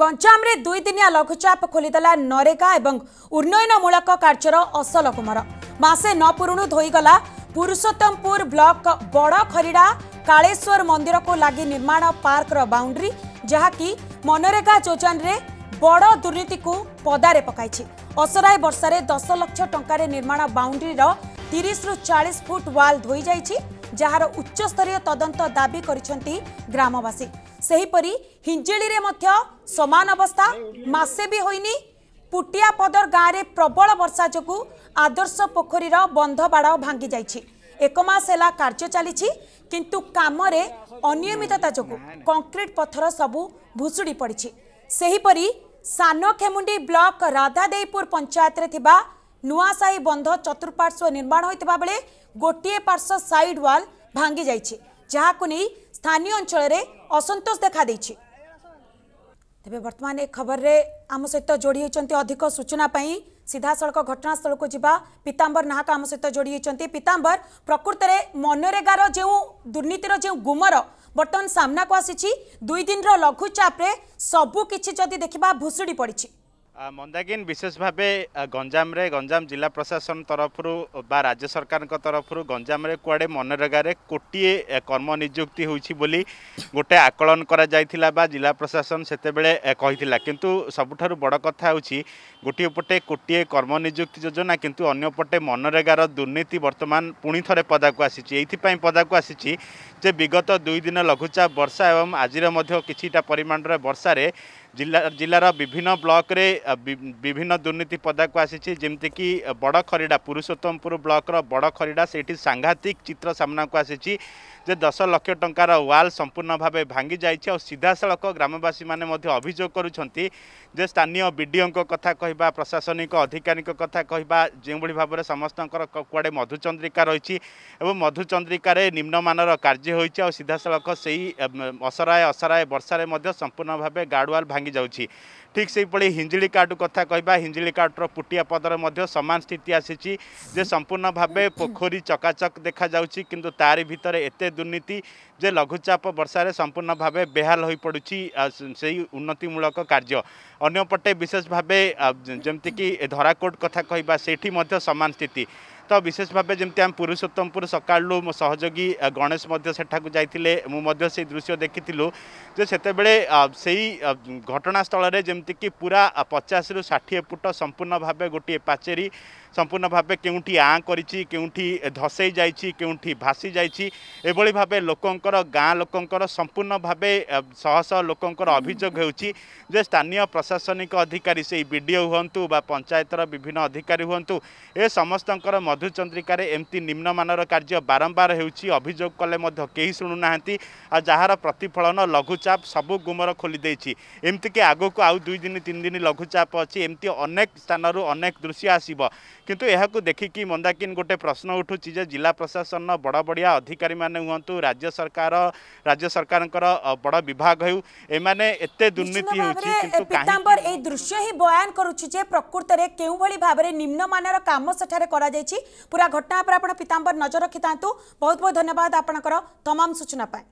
ଗଞ୍ଜାମରେ ଦୁଇଦିନିଆ ଲଘୁଚାପ ଖୋଲିଦେଲା ନରେଗା ଏବଂ ଉନ୍ନୟନମୂଳକ କାର୍ଯ୍ୟର ଅସଲ କୁମାର ମାସେ ନ ପୁରୁଣୁ ଧୋଇଗଲା ପୁରୁଷୋତ୍ତମପୁର ବ୍ଲକ ବଡ଼ଖରିଡ଼ା କାଳେଶ୍ୱର ମନ୍ଦିରକୁ ଲାଗି ନିର୍ମାଣ ପାର୍କର ବାଉଣ୍ଡ୍ରି ଯାହାକି ମନରେଗା ଯୋଜନାରେ ବଡ଼ ଦୁର୍ନୀତିକୁ ପଦାରେ ପକାଇଛି ଅସରାଏ ବର୍ଷରେ ଦଶ ଲକ୍ଷ ଟଙ୍କାରେ ନିର୍ମାଣ ବାଉଣ୍ଡ୍ରିର ତିରିଶରୁ ଚାଳିଶ ଫୁଟ ୱାଲ୍ ଧୋଇଯାଇଛି ଯାହାର ଉଚ୍ଚସ୍ତରୀୟ ତଦନ୍ତ ଦାବି କରିଛନ୍ତି ଗ୍ରାମବାସୀ ସେହିପରି ହିଞ୍ଜିଳିରେ ମଧ୍ୟ ସମାନ ଅବସ୍ଥା ମାସେ ବି ହୋଇନି ପୁଟିଆପଦର ଗାଁରେ ପ୍ରବଳ ବର୍ଷା ଯୋଗୁଁ ଆଦର୍ଶ ପୋଖରୀର ବନ୍ଧ ବାଡ଼ ଭାଙ୍ଗି ଯାଇଛି ଏକ ମାସ ହେଲା କାର୍ଯ୍ୟ ଚାଲିଛି କିନ୍ତୁ କାମରେ ଅନିୟମିତତା ଯୋଗୁଁ କଂକ୍ରିଟ ପଥର ସବୁ ଭୁଷୁଡ଼ି ପଡ଼ିଛି ସେହିପରି ସାନ ଖେମୁଣ୍ଡି ବ୍ଲକ ରାଧାଦେଇପୁର ପଞ୍ଚାୟତରେ ଥିବା ନୂଆସାହି ବନ୍ଧ ଚତୁଃପାର୍ଶ୍ୱ ନିର୍ମାଣ ହୋଇଥିବା ବେଳେ ଗୋଟିଏ ପାର୍ଶ୍ୱ ସାଇଡ୍ ୱାଲ୍ ଭାଙ୍ଗି ଯାଇଛି ଯାହାକୁ ନେଇ ସ୍ଥାନୀୟ ଅଞ୍ଚଳରେ ଅସନ୍ତୋଷ ଦେଖାଦେଇଛି ତେବେ ବର୍ତ୍ତମାନ ଏ ଖବରରେ ଆମ ସହିତ ଯୋଡ଼ି ହୋଇଛନ୍ତି ଅଧିକ ସୂଚନା ପାଇଁ ସିଧାସଳଖ ଘଟଣାସ୍ଥଳକୁ ଯିବା ପିତାମ୍ବର ନାହାକ ଆମ ସହିତ ଯୋଡ଼ି ହୋଇଛନ୍ତି ପିତାମ୍ବର ପ୍ରକୃତରେ ମନରେଗାର ଯେଉଁ ଦୁର୍ନୀତିର ଯେଉଁ ଗୁମର ବର୍ତ୍ତମାନ ସାମ୍ନାକୁ ଆସିଛି ଦୁଇ ଦିନର ଲଘୁଚାପରେ ସବୁ କିଛି ଯଦି ଦେଖିବା ଭୁଷୁଡ଼ି ପଡ଼ିଛି মন্দাগিন বিশেষ ভাবে গঞ্জামে গঞ্জাম জেলা প্রশাসন তরফর বা রাজ্য সরকারଙ୍କ তরফর গঞ্জামে কুয়াড়ে মনরেগারে কোটিয়ে কর্ম নিযুক্তি হয়েছি বলে গোটে আকলন করা যাইতিলা বা জেলা প্রশাসন সেতবে কহিলা কিন্তু সবুঠার বড় কথা হচ্ছে গোটিয়ে পটে কোটিয়ে কর্ম নিযুক্তি যোজনা কিন্তু অন্যপটে মনরেগার দুর্নীতি বর্তমান পুঁ থরে পদাকু আসিছি এইপাই পদাকু আসিছি যে বিগত দুই দিন লঘুচাপ বর্ষা এবং আজির মধ্যে কিছুটা পরিমাণর বর্ষায় जिल्ला विभिन्न ब्लक विभिन्न दुर्नीति पदाको आसि जिम्तिक बड खरिडा पुरुषोत्तमपुर ब्लक र बड खरिडा चित्र चित्र सामनाको आ दस लक्षा वाल भांगी भावे सीधा सड़क ग्रामवासी मध्य अभियोग जे स्थानीय विडिओ कथा प्रशासनिक अधिकारीक कथा क मधुचंद्रिका भावना समुवा मधुचन्द्रिका ए मधुचन्द्रिक निम्नमान कार्यहित आउँ सिधास असराए असराए बर्षारेम संपूर्ण भा गाड भाङ्छ ठीक से काट कथा सैभो हिञ कथािञ्जिकाट्र पुटिया पदर समान स्थिति जे संपूर्ण भावे पोखरी चकाचक देखा तारिभि एते दुर्नीति जे लघुचाप वर्षाले संपूर्ण भावे बेहाल उन्नतिमूलक कार्य अन्यपटे विशेष भाव जक धराकोट कथा कहाँ सही समान स्थिति ତ ବିଶେଷ ଭାବେ ଯେମିତି ଆମେ ପୁରୁଷୋତ୍ତମପୁର ସକାଳୁ ମୋ ସହଯୋଗୀ ଗଣେଶ ମଧ୍ୟ ସେଠାକୁ ଯାଇଥିଲେ ମୁଁ ମଧ୍ୟ ସେଇ ଦୃଶ୍ୟ ଦେଖିଥିଲୁ ଯେ ସେତେବେଳେ ସେଇ ଘଟଣାସ୍ଥଳରେ ଯେମିତିକି ପୁରା ପଚାଶରୁ ଷାଠିଏ ଫୁଟ ସମ୍ପୂର୍ଣ୍ଣ ଭାବେ ଗୋଟିଏ ପାଚେରୀ ସମ୍ପୂର୍ଣ୍ଣ ଭାବେ କେଉଁଠି ଆଁ କରିଛି କେଉଁଠି ଧସେଇ ଯାଇଛି କେଉଁଠି ଭାସି ଯାଇଛି ଏଭଳି ଭାବେ ଲୋକଙ୍କର ଗାଁ ଲୋକଙ୍କର ସମ୍ପୂର୍ଣ୍ଣ ଭାବେ ଶହ ଶହ ଲୋକଙ୍କର ଅଭିଯୋଗ ହେଉଛି ଯେ ସ୍ଥାନୀୟ ପ୍ରଶାସନିକ ଅଧିକାରୀ ସେଇ ବି ହୁଅନ୍ତୁ ବା ପଞ୍ଚାୟତର ବିଭିନ୍ନ ଅଧିକାରୀ ହୁଅନ୍ତୁ ଏ ସମସ୍ତଙ୍କର ମଧୁଚନ୍ଦ୍ରିକାରେ ଏମିତି ନିମ୍ନମାନର କାର୍ଯ୍ୟ ବାରମ୍ବାର ହେଉଛି ଅଭିଯୋଗ କଲେ ମଧ୍ୟ କେହି ଶୁଣୁନାହାନ୍ତି ଆଉ ଯାହାର ପ୍ରତିଫଳନ ଲଘୁଚାପ ସବୁ ଗୁମର ଖୋଲିଦେଇଛି ଏମିତିକି ଆଗକୁ ଆଉ ଦୁଇ ଦିନ ତିନି ଦିନ ଲଘୁଚାପ ଅଛି ଏମିତି ଅନେକ ସ୍ଥାନରୁ ଅନେକ ଦୃଶ୍ୟ ଆସିବ କିନ୍ତୁ ଏହାକୁ ଦେଖିକି ମନ୍ଦାକିନ୍ ଗୋଟେ ପ୍ରଶ୍ନ ଉଠୁଛି ଯେ ଜିଲ୍ଲା ପ୍ରଶାସନର ବଡ଼ ବଡ଼ିଆ ଅଧିକାରୀମାନେ ହୁଅନ୍ତୁ ରାଜ୍ୟ ସରକାର ରାଜ୍ୟ ସରକାରଙ୍କର ବଡ଼ ବିଭାଗ ହେଉ ଏମାନେ ଏତେ ଦୁର୍ନୀତି ହେଉଛି କିନ୍ତୁ ପୀତାମ୍ବର ଏହି ଦୃଶ୍ୟ ହିଁ ବୟାନ କରୁଛି ଯେ ପ୍ରକୃତରେ କେଉଁଭଳି ଭାବରେ ନିମ୍ନମାନର କାମ ସେଠାରେ କରାଯାଇଛି ପୁରା ଘଟଣା ଉପରେ ଆପଣ ପିତାମ୍ବର ନଜର ରଖିଥାନ୍ତୁ ବହୁତ ବହୁତ ଧନ୍ୟବାଦ ଆପଣଙ୍କର ତମାମ ସୂଚନା ପାଇଁ